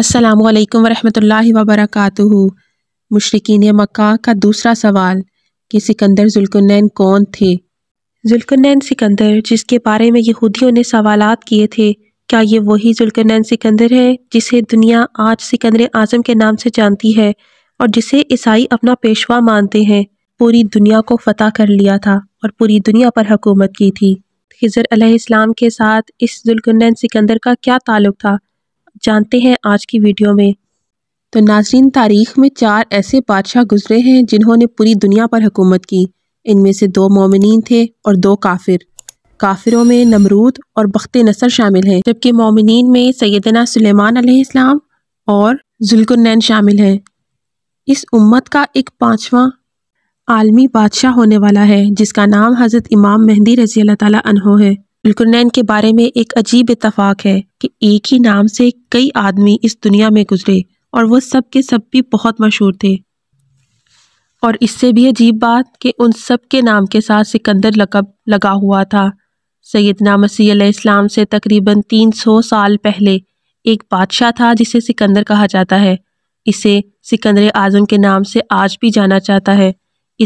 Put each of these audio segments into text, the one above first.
असलकम वालेकुम वरहमतुल्लाहि मशरकिन मक्का का दूसरा सवाल कि सिकंदर जुल्कनैन कौन थे जुल्कनैन सिकंदर जिसके बारे में यहूदियों ने सवाल किए थे क्या ये वही जुल्कनैन सिकंदर है जिसे दुनिया आज सिकंदर आज़म के नाम से जानती है और जिसे ईसाई अपना पेशवा मानते हैं पूरी दुनिया को फतह कर लिया था और पूरी दुनिया पर हकूमत की थी खिजर अलैहिस्सलाम के साथ इस जुल्कनैन सिकंदर का क्या ताल्लुक था जानते हैं आज की वीडियो में तो नाजरीन तारीख में चार ऐसे बादशाह गुजरे हैं जिन्होंने पूरी दुनिया पर हुकूमत की इनमें से दो मोमिन थे और दो काफिर काफिरों में नमरूद और बख्त नसर शामिल हैं जबकि मोमिन में सैदना सलेमान आलाम और जुल्कुन्न शामिल हैं इस उम्मत का एक पाँचवा आलमी बादशाह होने वाला है जिसका नाम हज़रत इमाम मेहंदी रज़ी अल्लाह ताला है जुलकरनैन के बारे में एक अजीब इतफाक़ है कि एक ही नाम से कई आदमी इस दुनिया में गुजरे और वह सब के सब भी बहुत मशहूर थे और इससे भी अजीब बात कि उन सब के नाम के साथ सिकंदर लकब लगा हुआ था सैदना मसीह इस्लाम से तकरीबन तीन सौ साल पहले एक बादशाह था जिसे सिकंदर कहा जाता है इसे सिकंदर आज़म के नाम से आज भी जाना जाता है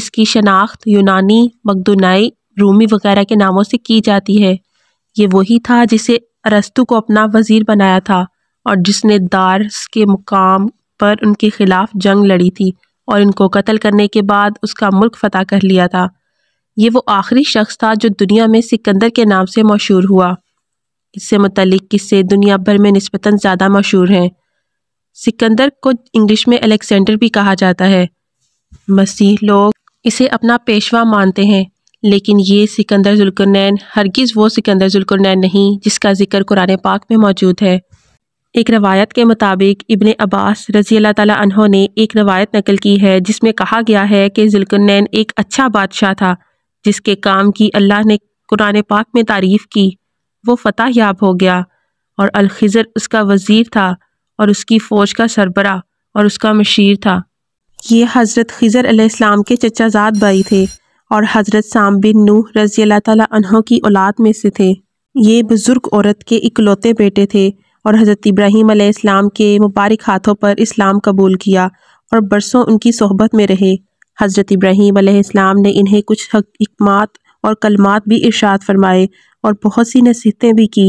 इसकी शनाख्त यूनानी मकदुनाई रूमी वगैरह के नामों से की जाती है ये वही था जिसे अरस्तु को अपना वजीर बनाया था और जिसने दार्स के मुकाम पर उनके खिलाफ जंग लड़ी थी और इनको कत्ल करने के बाद उसका मुल्क फतह कर लिया था ये वो आखिरी शख्स था जो दुनिया में सिकंदर के नाम से मशहूर हुआ इससे मतलब किस्से दुनिया भर में नस्बता ज़्यादा मशहूर हैं सिकंदर को इंग्लिश में अलेक्सेंडर भी कहा जाता है मसीह लोग इसे अपना पेशवा मानते हैं लेकिन ये सिकंदर जुल्करनैन हरगिज़ वो सिकंदर जुल्करनैन नहीं जिसका जिक्र कुरान पाक में मौजूद है एक रवायत के मुताबिक इबन अब्बास रज़ी अल्लाह तहों ने एक रवायत नकल की है जिसमें कहा गया है कि जुल्करनैन एक अच्छा बादशाह था जिसके काम की अल्लाह ने कुरान पाक में तारीफ़ की वो फ़तह याब हो गया और अलखिज़र उसका वज़ीर था और उसकी फ़ौज का सरबरा और उसका मशीर था ये हज़रत खज़र के चचाजाद भाई थे और हज़रत साम बिन नू रज़ी अल्लाह तहों की औलाद में से थे ये बुज़ुर्ग औरत के इकलौते बेटे थे और हज़रत इब्राहीम अलैहिस्सलाम के मुबारक हाथों पर इस्लाम कबूल किया और बरसों उनकी सोहबत में रहे हज़रत इब्राहीम अलैहिस्सलाम ने इन्हें कुछ हकमात और कलमात भी इर्शाद फरमाए और बहुत सी नसीहतें भी की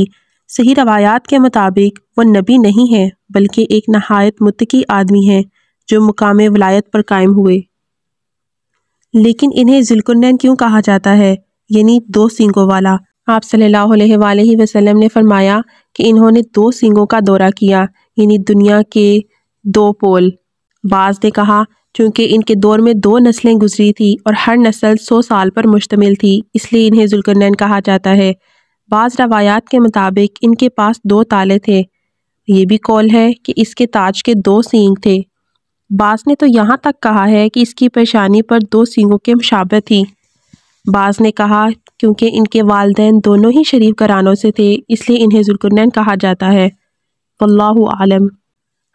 सही रवायात के मुताबिक वो नबी नहीं हैं बल्कि एक नहायत मुतकी आदमी हैं जो मुकाम वलायत पर कायम हुए लेकिन इन्हें जिल्कुन्नैन क्यों कहा जाता है यानी दो सींगों वाला आप सल्लल्लाहु अलैहि वसल्लम ने फरमाया कि इन्होंने दो सींगों का दौरा किया यानी दुनिया के दो पोल बाज ने कहा चूँकि इनके दौर में दो नस्लें गुजरी थी और हर नस्ल सौ साल पर मुश्तमिल थी इसलिए इन्हें जुलकरनैन कहा जाता है बाज़ रवायात के मुताबिक इनके पास दो ताले थे ये भी कौल है कि इसके ताज के दो सींग थे बास ने तो यहाँ तक कहा है कि इसकी परेशानी पर दो सिंगों के मुशाबे थी बास ने कहा क्योंकि इनके वालदेन दोनों ही शरीफ घरानों से थे इसलिए इन्हें जुल्कुनैन कहा जाता है वल्लाह आलम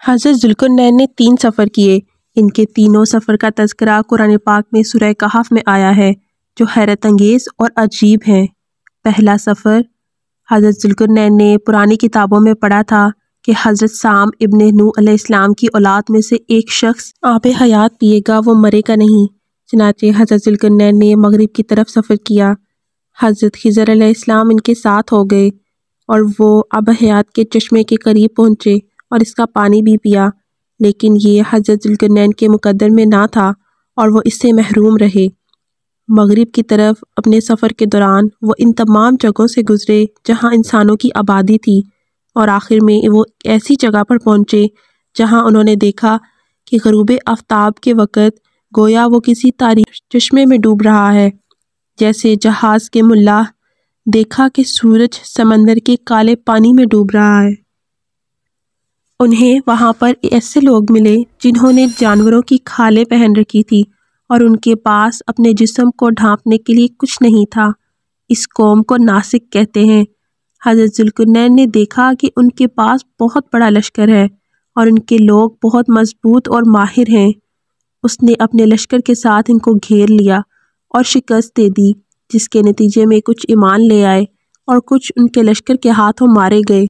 हज़रत जुल्कुनैन ने तीन सफ़र किए इनके तीनों सफ़र का तस्करा कुरान पाक में सुरह कहाफ़ में आया है जो हैरत अंगेज़ और अजीब हैं पहला सफ़र हज़रत जुल्कुनैन ने पुरानी किताबों में पढ़ा था कि हज़रत साम इबन नू इस्लाम की औलाद में से एक शख्स आप हयात पिएगा वो मरेगा नहीं चनाचे हज़रत जुल्कनैन ने मगरब की तरफ सफ़र किया हज़रत खज़र इस्लाम इनके साथ हो गए और वो अब हयात के चश्मे के करीब पहुँचे और इसका पानी भी पिया लेकिन ये हज़रत जुल्कनैन के मुकदर में ना था और वह इससे महरूम रहे मगरिब की तरफ अपने सफ़र के दौरान वह इन तमाम जगहों से गुज़रे जहाँ इंसानों की आबादी थी और आखिर में वो ऐसी जगह पर पहुँचे जहाँ उन्होंने देखा कि गरूब आफ्ताब के वक़्त गोया वो किसी तारीख चश्मे में डूब रहा है जैसे जहाज़ के मुल्ला देखा कि सूरज समंदर के काले पानी में डूब रहा है उन्हें वहाँ पर ऐसे लोग मिले जिन्होंने जानवरों की खाले पहन रखी थी और उनके पास अपने जिसम को ढांपने के लिए कुछ नहीं था इस कौम को नासिक कहते हैं हज़रत जुल्कनैन ने देखा कि उनके पास बहुत बड़ा लश्कर है और उनके लोग बहुत मजबूत और माहिर हैं उसने अपने लश्कर के साथ इनको घेर लिया और शिकस्त दे दी जिसके नतीजे में कुछ ईमान ले आए और कुछ उनके लश्कर के हाथों मारे गए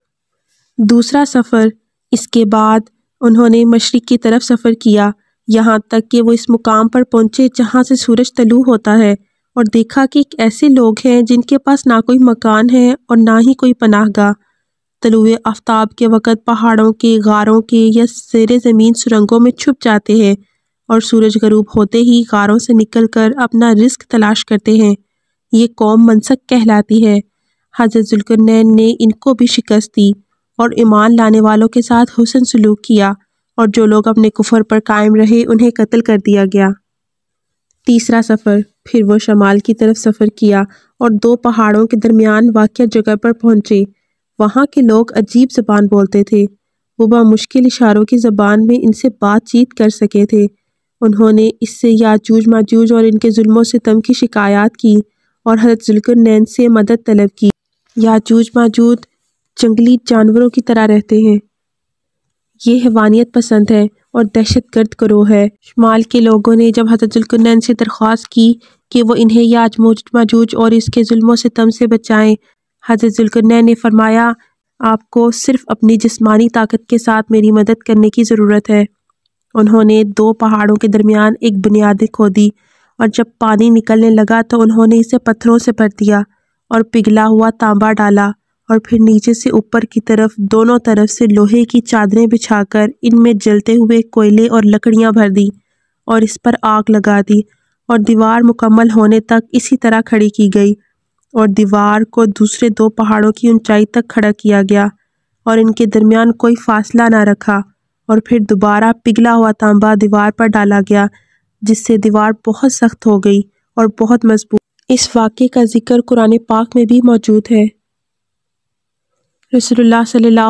दूसरा सफ़र इसके बाद उन्होंने मशरक़ की तरफ सफ़र किया यहाँ तक कि वो इस मुकाम पर पहुँचे जहाँ से सूरज तलू होता है और देखा कि ऐसे लोग हैं जिनके पास ना कोई मकान है और ना ही कोई पनाहगा तलुए आफ्ताब के वक़्त पहाड़ों के गारों के या सर ज़मीन सुरंगों में छुप जाते हैं और सूरज गरूब होते ही गारों से निकल कर अपना रिस्क तलाश करते हैं ये कौम मनसक कहलाती है हजरत जुल्कनैन ने इनको भी शिकस्त दी और ईमान लाने वालों के साथ हुसन सलूक किया और जो लोग अपने कुफर पर कायम रहे उन्हें कत्ल कर दिया गया तीसरा सफ़र फिर वो शमाल की तरफ सफ़र किया और दो पहाड़ों के दरमियान वाक्य जगह पर पहुँचे वहाँ के लोग अजीब जबान बोलते थे वो बामुश्किल इशारों की ज़बान में इनसे बातचीत कर सके थे उन्होंने इससे याजूज माजूज और इनके जुल्मों तम की शिकायत की और हजरत जुल्कनैन से मदद तलब की याजूज माजूद जंगली जानवरों की तरह रहते हैं ये हैवानियत पसंद है और दहशत गर्द करो है शुमाल के लोगों ने जब हजरत जुल्कनैन से दरख्वास्त की कि वो इन्हें याज मजूज और इसके जुल्मों से तम से बचाएं हज़रत जुल्कन ने फरमाया आपको सिर्फ अपनी जिस्मानी ताकत के साथ मेरी मदद करने की ज़रूरत है उन्होंने दो पहाड़ों के दरमियान एक बुनियाद खोदी और जब पानी निकलने लगा तो उन्होंने इसे पत्थरों से भर दिया और पिघला हुआ तांबा डाला और फिर नीचे से ऊपर की तरफ दोनों तरफ से लोहे की चादरें बिछाकर इनमें जलते हुए कोयले और लकड़ियां भर दी और इस पर आग लगा दी और दीवार मुकम्मल होने तक इसी तरह खड़ी की गई और दीवार को दूसरे दो पहाड़ों की ऊंचाई तक खड़ा किया गया और इनके दरमियान कोई फासला ना रखा और फिर दोबारा पिघला हुआ तांबा दीवार पर डाला गया जिससे दीवार बहुत सख्त हो गई और बहुत मजबूत इस वाक़े का जिक्र कुरान पाक में भी मौजूद है रसोल्ला सल्ला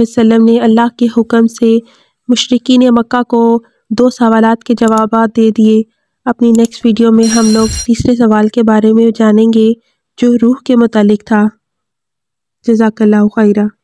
वसम ने अल्लाह के हुक्म से मशरकिन मक्का को दो सवालात के जवाब दे दिए अपनी नेक्स्ट वीडियो में हम लोग तीसरे सवाल के बारे में जानेंगे जो रूह के मतलब था जजाकल्ला खैरा